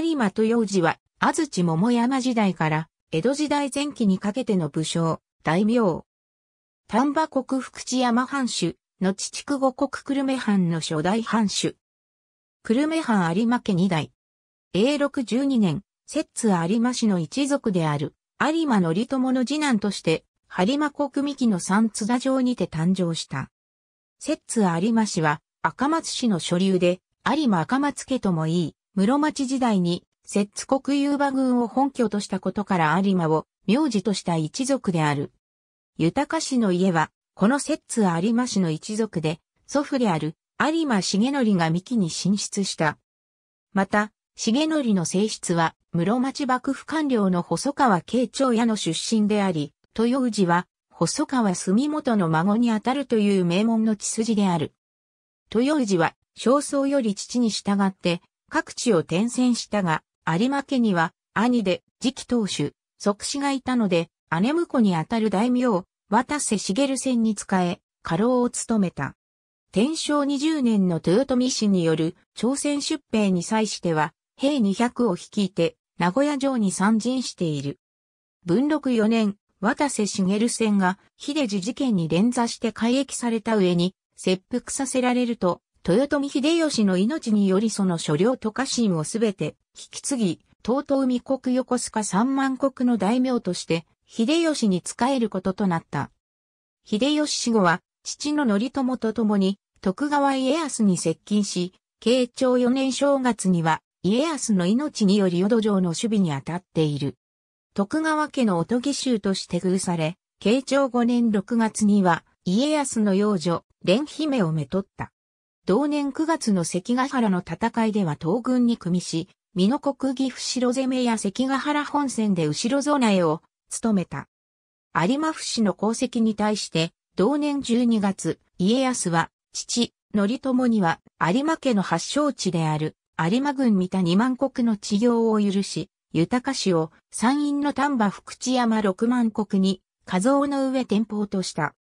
有馬豊治は、安土桃山時代から、江戸時代前期にかけての武将、大名。丹波国福知山藩主、後筑五国久留米藩の初代藩主。久留米藩有馬家二代。永禄十二年、摂津有馬氏の一族である、有馬則友の次男として、播磨国三木の三津田城にて誕生した。摂津有馬氏は、赤松氏の所流で、有馬赤松家ともいい、室町時代に、摂津国有馬軍を本拠としたことから有馬を名字とした一族である。豊氏の家は、この摂津有馬氏の一族で、祖父である有馬重則が三木に進出した。また、重則の性質は、室町幕府官僚の細川慶長屋の出身であり、豊氏は、細川住元の孫にあたるという名門の血筋である。豊氏は、正曹より父に従って、各地を転戦したが、有馬家には兄で次期当主、即死がいたので、姉婿にあたる大名、渡瀬茂戦に仕え、家老を務めた。天正20年の豊臣氏による朝鮮出兵に際しては、兵200を率いて、名古屋城に参陣している。文禄4年、渡瀬茂戦が秀治事件に連座して改役された上に、切腹させられると、豊臣秀吉の命によりその所領と家臣をすべて引き継ぎ、東東御国横須賀三万国の大名として、秀吉に仕えることとなった。秀吉死後は、父の則友と共に、徳川家康に接近し、慶長4年正月には、家康の命により淀城の守備に当たっている。徳川家のおとぎ衆として封され、慶長5年6月には、家康の養女、蓮姫をめとった。同年9月の関ヶ原の戦いでは東軍に組みし、美濃国岐阜城攻めや関ヶ原本戦で後ろ備えを務めた。有馬伏市の功績に対して、同年12月、家康は、父、則友には、有馬家の発祥地である、有馬郡三田二万国の治療を許し、豊か市を山陰の丹波福知山六万国に、家造の上転法とした。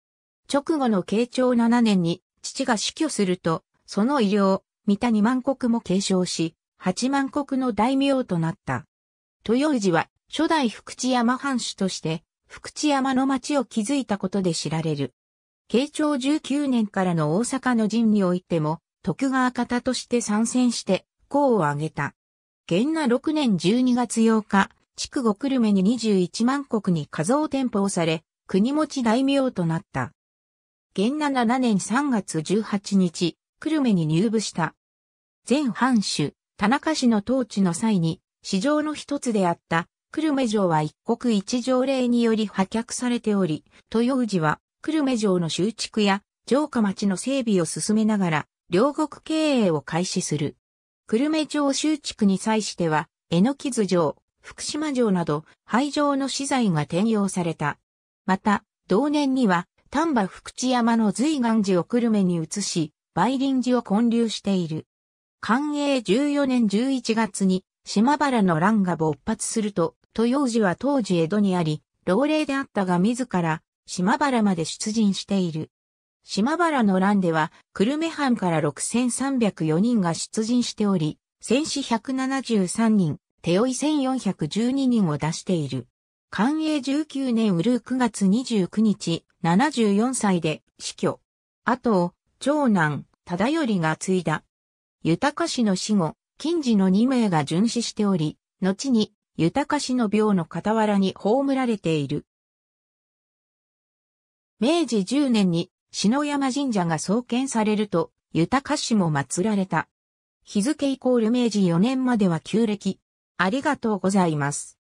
直後の慶長七年に、父が死去すると、その医療、三谷万国も継承し、八万国の大名となった。豊氏は初代福知山藩主として、福知山の町を築いたことで知られる。慶長19年からの大阪の陣においても、徳川方として参戦して、功を挙げた。元那6年12月8日、筑後久留米に21万国に数を添封され、国持ち大名となった。元那7年3月18日、久留米に入部した。前藩主、田中氏の統治の際に、市場の一つであった久留米城は一国一条令により破却されており、豊氏は久留米城の修築や城下町の整備を進めながら、両国経営を開始する。久留米城修築に際しては、江ノ木ず城、福島城など、廃城の資材が転用された。また、同年には、丹波福知山の随岩寺を久留米に移し、梅林寺を建立している。寛永14年11月に島原の乱が勃発すると、豊寺は当時江戸にあり、老齢であったが自ら島原まで出陣している。島原の乱では、久留米藩から6304人が出陣しており、戦死173人、手負い1412人を出している。寛永19年うる9月29日、74歳で死去。後を長男、忠頼が継いだ。豊氏の死後、近次の2名が殉死しており、後に豊氏の病の傍らに葬られている。明治10年に篠山神社が創建されると、豊氏も祀られた。日付イコール明治4年までは旧暦。ありがとうございます。